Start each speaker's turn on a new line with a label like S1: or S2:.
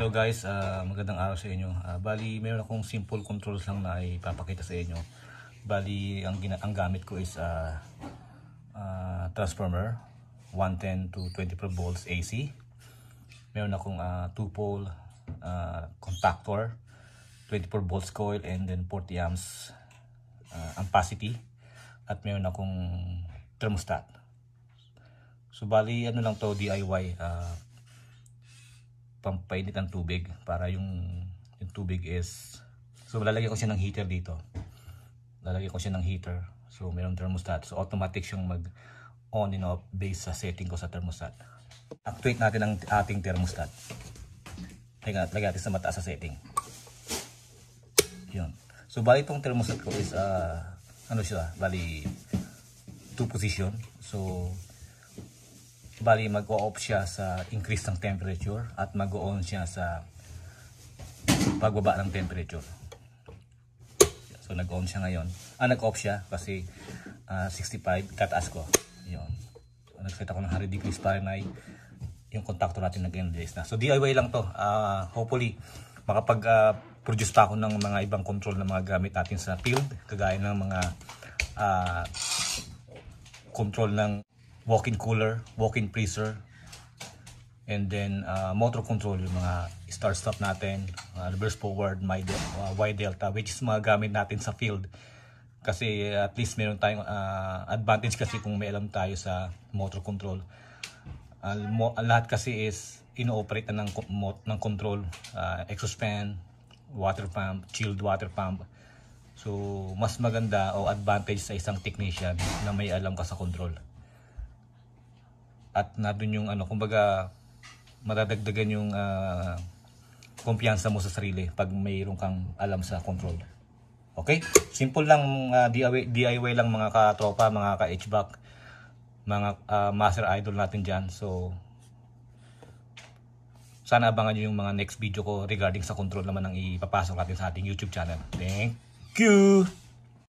S1: Hello guys, uh, magandang araw sa inyo. Uh, bali, mayroon akong simple controls lang na ipapakita sa inyo. Bali, ang, ang gamit ko is uh, uh, transformer 110 to 24 volts AC. Meron akong 2-pole uh, contactor, 24 volts coil and then 40 amps uh, ampacity. At mayroon akong thermostat. So bali, ano lang to DIY. Uh, pampainit ng tubig para yung, yung tubig is so lalagyan ko siya ng heater dito lalagyan ko siya ng heater so mayroong thermostat so automatic siyang mag on and off based sa setting ko sa thermostat actuate natin ang ating thermostat Teka, lagyan natin sa mataas sa setting yun so bali itong thermostat ko is uh, ano siya bali two position so bali mag-off siya sa increase ng temperature at mag-on siya sa pagbaba ng temperature. So nag-on siya ngayon. Ah, nag-off siya kasi uh, ah, 65 tataas ko. Yun. Nagset ako ng 100 degrees Fahrenheit. Yung kontakto natin nag-endless na. So DIY lang to. Uh, hopefully makapag uh, produce pa ako ng mga ibang control ng mga gamit natin sa field kagaya ng mga uh, control ng walk-in cooler, walk-in freezer, and then uh, motor control yung mga start-stop natin, uh, reverse forward, my de uh, Y delta, which is mga gamit natin sa field. Kasi uh, at least meron tayong uh, advantage kasi kung may alam tayo sa motor control. Uh, mo lahat kasi is inooperate na ng, ng control, uh, exhaust fan, water pump, chilled water pump. So, mas maganda o advantage sa isang technician na may alam ka sa control at na doon yung ano, kumbaga madadagdagan yung uh, kumpiyansa mo sa sarili pag mayroon kang alam sa control. Okay? Simple lang uh, ah, DIY, DIY lang mga katropa, mga ka-HVAC, mga uh, master idol natin dyan. So, sana abangan nyo yung mga next video ko regarding sa control naman ang ipapasok natin sa ating YouTube channel. Thank you!